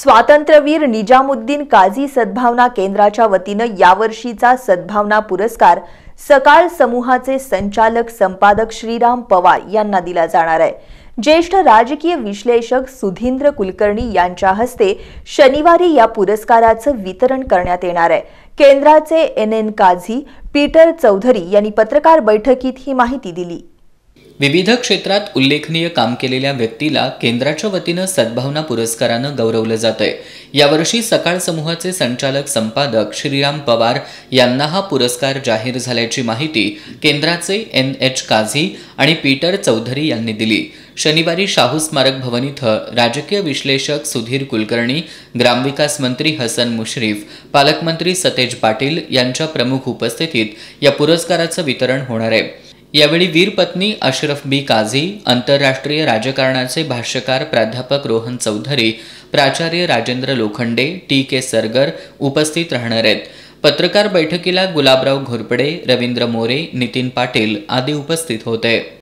स्वातंत्र्यवीर निजामुद्दीन काझी सद्भावना केंद्राच्या वतीनं यावर्षीचा सद्भावना पुरस्कार सकाळ समूहाचे संचालक संपादक श्रीराम पवार यांना दिला जाणार आहे ज्येष्ठ राजकीय विश्लेषक सुधींद्र कुलकर्णी यांच्या हस्ते शनिवारी या पुरस्काराचं वितरण करण्यात येणार आहे केंद्राचे N N Kazi Peter Chaudhari यांनी पत्रकार बैठकीत ही माहिती दिली विविध क्षेत्रात उल्लेखनीय काम केलेल्या व्यक्तीला केंद्राच्या वतीनं सद्भावना पुरस्कारानं गौरवलं जातंय यावर्षी सकाळ समूहाचे संचालक संपादक श्रीराम पवार यांना हा पुरस्कार जाहीर झाल्याची माहिती केंद्राचे एन एच काझी आणि पीटर चौधरी यांनी दिली शनिवारी शाहू स्मारक भवन इथं राजकीय विश्लेषक सुधीर कुलकर्णी ग्रामविकास मंत्री हसन मुश्रीफ पालकमंत्री सतेज पाटील यांच्या प्रमुख उपस्थितीत या पुरस्काराचं वितरण होणार आहे यावेळी वीरपत्नी अशरफ बी काझी आंतरराष्ट्रीय राजकारणाचे भाष्यकार प्राध्यापक रोहन चौधरी प्राचार्य राजेंद्र लोखंडे टी के सरगर उपस्थित राहणार आहेत पत्रकार बैठकीला गुलाबराव घोरपडे रवींद्र मोरे नितीन पाटील आदी उपस्थित होते